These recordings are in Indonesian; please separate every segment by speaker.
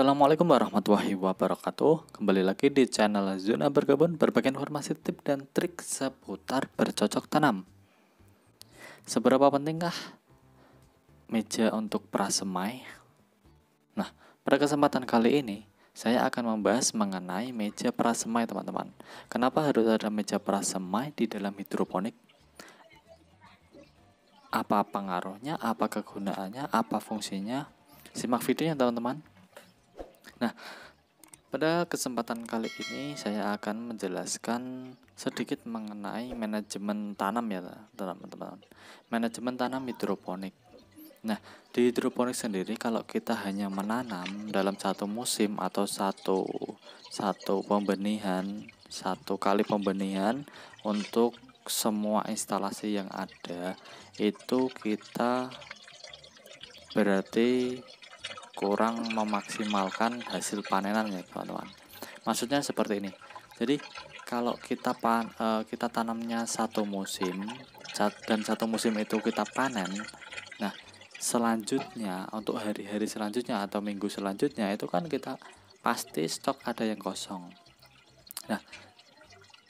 Speaker 1: Assalamualaikum warahmatullahi wabarakatuh Kembali lagi di channel Zona Berkebun Berbagai informasi tip dan trik seputar bercocok tanam Seberapa pentingkah meja untuk prasemai? Nah, pada kesempatan kali ini saya akan membahas mengenai meja prasemai teman-teman Kenapa harus ada meja prasemai di dalam hidroponik? Apa pengaruhnya, apa kegunaannya, apa fungsinya? Simak videonya teman-teman Nah, pada kesempatan kali ini saya akan menjelaskan sedikit mengenai manajemen tanam ya teman-teman. Manajemen tanam hidroponik. Nah, di hidroponik sendiri kalau kita hanya menanam dalam satu musim atau satu satu pembenihan, satu kali pembenihan untuk semua instalasi yang ada itu kita berarti kurang memaksimalkan hasil panenan ya teman-teman maksudnya seperti ini jadi kalau kita pan, e, kita tanamnya satu musim dan satu musim itu kita panen nah selanjutnya untuk hari-hari selanjutnya atau minggu selanjutnya itu kan kita pasti stok ada yang kosong nah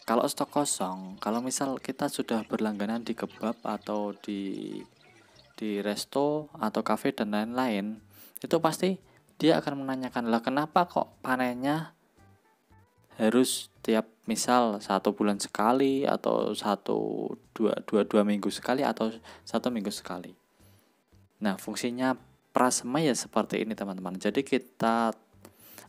Speaker 1: kalau stok kosong kalau misal kita sudah berlangganan di kebab atau di di resto atau cafe dan lain-lain itu pasti dia akan menanyakan lah kenapa kok panennya harus tiap misal satu bulan sekali atau satu dua, dua, dua minggu sekali atau satu minggu sekali nah fungsinya prasema ya seperti ini teman-teman jadi kita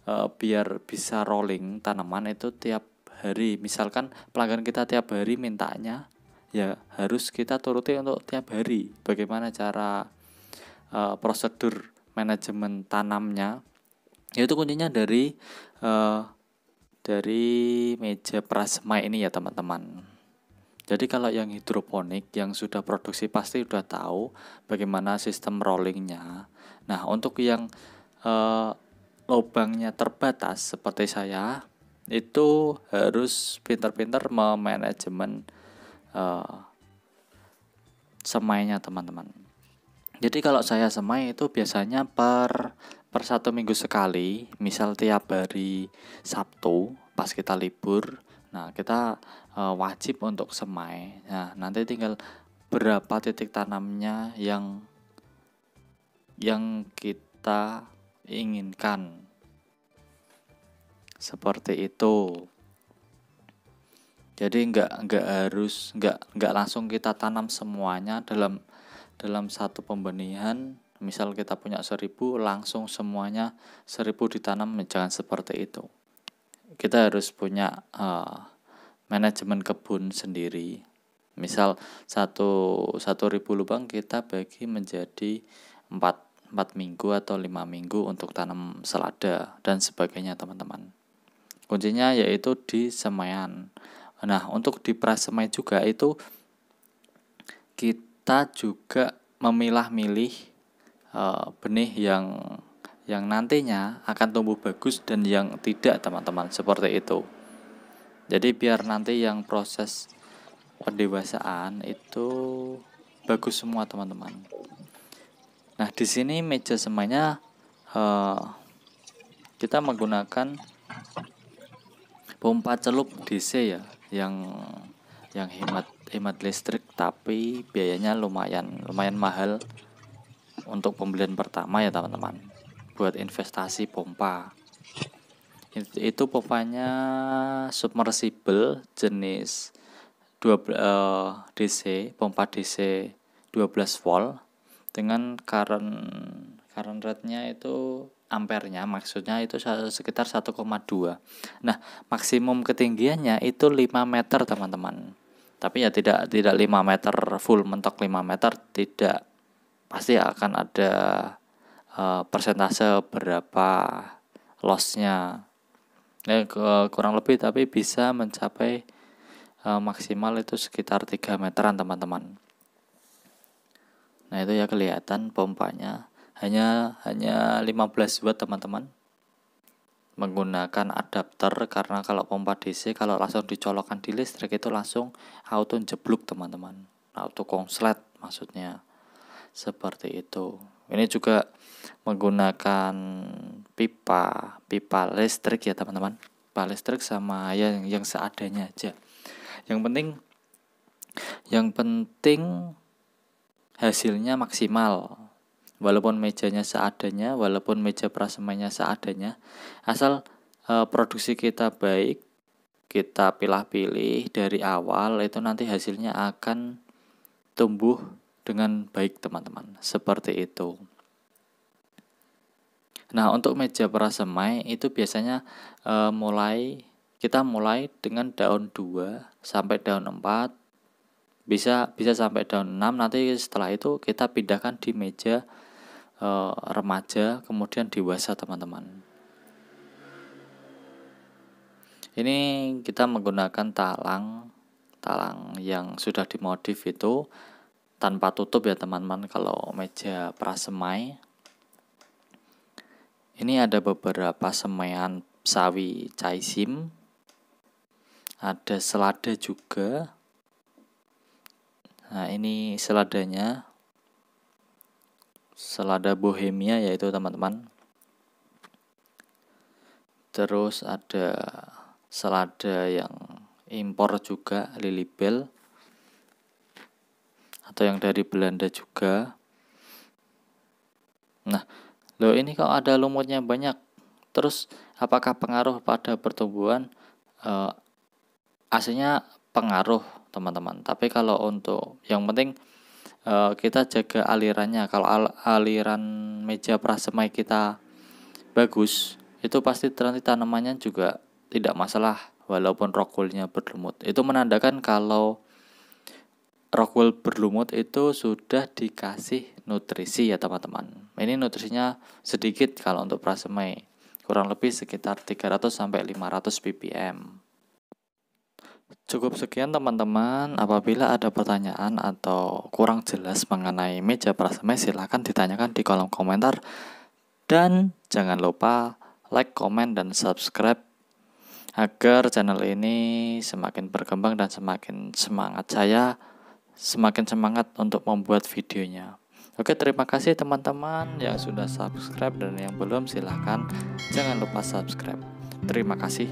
Speaker 1: e, biar bisa rolling tanaman itu tiap hari misalkan pelanggan kita tiap hari mintanya ya harus kita turuti untuk tiap hari bagaimana cara e, prosedur manajemen tanamnya yaitu kuncinya dari uh, dari meja prasma ini ya teman-teman jadi kalau yang hidroponik yang sudah produksi pasti sudah tahu bagaimana sistem rollingnya nah untuk yang uh, lubangnya terbatas seperti saya itu harus pinter-pinter memanajemen uh, semainya teman-teman jadi kalau saya semai itu biasanya per per satu minggu sekali, misal tiap hari Sabtu pas kita libur, nah kita e, wajib untuk semai. Nah nanti tinggal berapa titik tanamnya yang yang kita inginkan seperti itu jadi nggak nggak harus nggak nggak langsung kita tanam semuanya dalam dalam satu pembenihan misal kita punya seribu langsung semuanya seribu ditanam jangan seperti itu kita harus punya uh, manajemen kebun sendiri misal satu satu ribu lubang kita bagi menjadi empat empat minggu atau lima minggu untuk tanam selada dan sebagainya teman-teman kuncinya yaitu di semayan nah untuk di prasemai juga itu kita kita juga memilah-milih e, benih yang yang nantinya akan tumbuh bagus dan yang tidak teman-teman seperti itu jadi biar nanti yang proses pendewasaan itu bagus semua teman-teman nah di sini meja semuanya e, kita menggunakan pompa celup DC ya yang yang hemat hemat listrik tapi biayanya lumayan lumayan mahal untuk pembelian pertama ya teman-teman buat investasi pompa itu pompanya submersible jenis 12 eh, DC pompa DC 12 volt dengan current current rate-nya itu ampernya maksudnya itu sekitar 1,2 nah maksimum ketinggiannya itu 5 meter teman-teman tapi ya tidak tidak 5 meter full mentok 5 meter tidak pasti akan ada uh, persentase berapa lossnya ya, kurang lebih tapi bisa mencapai uh, maksimal itu sekitar 3 meteran teman-teman nah itu ya kelihatan pompanya hanya hanya 15 watt teman-teman menggunakan adapter karena kalau pompa DC kalau langsung dicolokkan di listrik itu langsung auto jeblok teman-teman auto konslet maksudnya seperti itu ini juga menggunakan pipa pipa listrik ya teman-teman pipa listrik sama yang yang seadanya aja yang penting yang penting hasilnya maksimal walaupun mejanya seadanya, walaupun meja prasemennya seadanya, asal e, produksi kita baik, kita pilih-pilih dari awal itu nanti hasilnya akan tumbuh dengan baik teman-teman. Seperti itu. Nah, untuk meja prasemai itu biasanya e, mulai kita mulai dengan daun 2 sampai daun 4 bisa bisa sampai daun 6 nanti setelah itu kita pindahkan di meja Eh, remaja kemudian dewasa teman-teman ini kita menggunakan talang talang yang sudah dimodif itu tanpa tutup ya teman-teman kalau meja prasemai ini ada beberapa semaian sawi caisim ada selada juga nah ini seladanya selada bohemia yaitu teman-teman terus ada selada yang impor juga lilibel atau yang dari Belanda juga nah lo ini kok ada lumutnya banyak terus apakah pengaruh pada pertumbuhan e, aslinya pengaruh teman-teman tapi kalau untuk yang penting Eh, kita jaga alirannya kalau al aliran meja prasemai kita bagus itu pasti nanti tanamannya juga tidak masalah walaupun rockwoolnya berlumut itu menandakan kalau rockwool berlumut itu sudah dikasih nutrisi ya teman-teman. Ini nutrisinya sedikit kalau untuk prasemai, kurang lebih sekitar 300 sampai 500 ppm. Cukup sekian teman-teman. Apabila ada pertanyaan atau kurang jelas mengenai meja prasemai silahkan ditanyakan di kolom komentar. Dan jangan lupa like, komen, dan subscribe agar channel ini semakin berkembang dan semakin semangat saya semakin semangat untuk membuat videonya. Oke, terima kasih teman-teman yang sudah subscribe dan yang belum silahkan jangan lupa subscribe. Terima kasih.